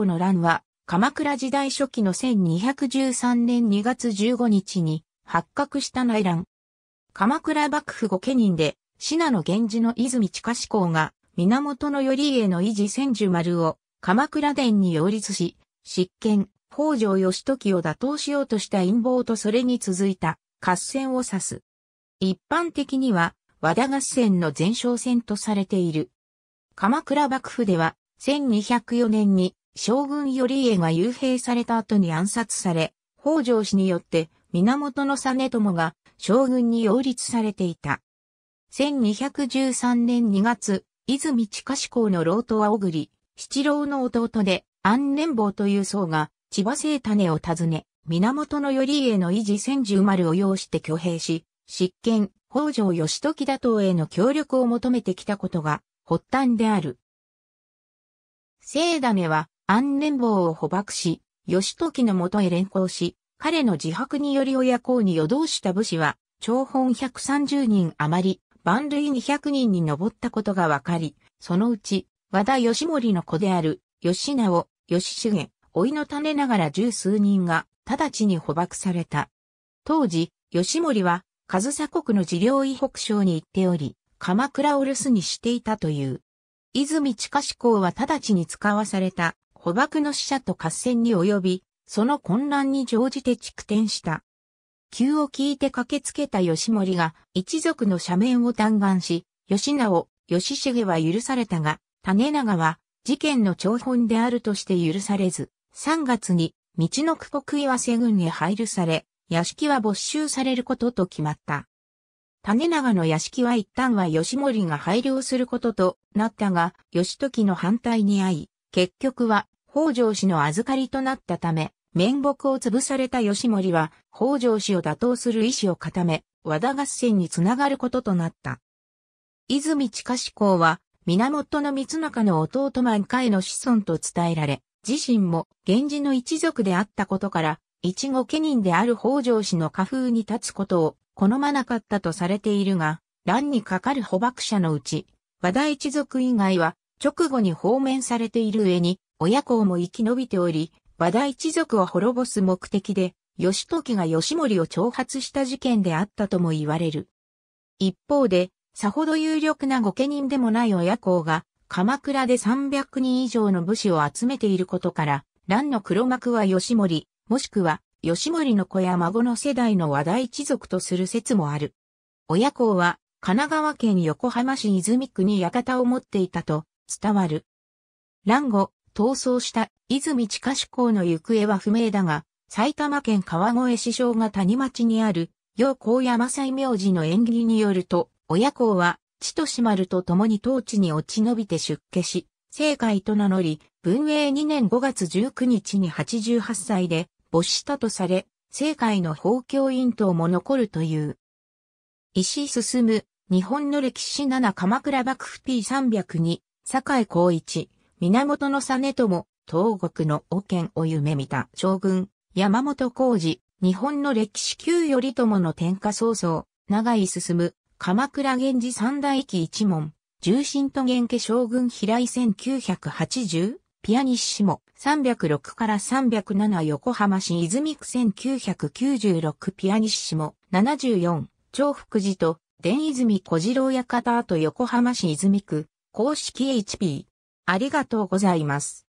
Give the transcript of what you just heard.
保の乱は、鎌倉時代初期の1213年2月15日に発覚した内乱。鎌倉幕府御家人で、信濃源氏の泉地下志向が、源頼家の維持千住丸を、鎌倉殿に擁立し、執権、北条義時を打倒しようとした陰謀とそれに続いた合戦を指す。一般的には和田合戦の前哨戦とされている。鎌倉幕府では1204年に将軍頼家が幽閉された後に暗殺され、北条氏によって源実朝が将軍に擁立されていた。1213年2月、泉近志公の老党は小栗、七郎の弟で安年坊という僧が千葉聖種を訪ね、源頼家の維持千住丸を要して挙兵し、執権、北条義時打倒への協力を求めてきたことが発端である。聖種は安年坊を捕獲し、義時のもとへ連行し、彼の自白により親公に夜通した武士は、長本130人余り、万類200人に上ったことが分かり、そのうち、和田義盛の子である、義直、義重、老いの種ながら十数人が、直ちに捕獲された。当時、義盛は、上総国の治療医北省に行っており、鎌倉を留守にしていたという。泉下志向は直ちに使わされた、捕爆の死者と合戦に及び、その混乱に乗じて蓄転した。急を聞いて駆けつけた吉森が一族の斜面を嘆願し、吉直、義重は許されたが、種長は事件の重本であるとして許されず、3月に道の区国岩瀬軍へ配慮され、屋敷は没収されることと決まった。種長の屋敷は一旦は吉森が配慮することとなったが、吉時の反対に遭い、結局は北条氏の預かりとなったため、面目を潰された吉森は、北条氏を打倒する意志を固め、和田合戦につながることとなった。泉近志公は、源の三中の弟万回の子孫と伝えられ、自身も源氏の一族であったことから、一語家人である北条氏の家風に立つことを好まなかったとされているが、乱にかかる捕縛者のうち、和田一族以外は直後に放免されている上に、親子も生き延びており、和田一族を滅ぼす目的で、義時が義盛を挑発した事件であったとも言われる。一方で、さほど有力な御家人でもない親子が、鎌倉で300人以上の武士を集めていることから、乱の黒幕は義盛、もしくは、義盛の子や孫の世代の和田一族とする説もある。親子は、神奈川県横浜市泉区に館を持っていたと伝わる。乱後、逃走した泉地下志向の行方は不明だが、埼玉県川越市小が谷町にある、陽光山西明寺の縁起によると、親子は、千歳丸と共に当地に落ち延びて出家し、正解と名乗り、文永2年5月19日に88歳で没したとされ、正解の法教院等も残るという。石進、日本の歴史7鎌倉幕府 P302、坂井光一。源実朝、東国の王権を夢見た将軍、山本浩二、日本の歴史旧頼朝の天下創造、長い進、む、鎌倉源氏三大記一門、重臣と源家将軍平井1980、ピアニッシモ306から307横浜市泉区1996ピアニッシモ74、長福寺と、伝泉小次郎館と横浜市泉区、公式 HP ありがとうございます。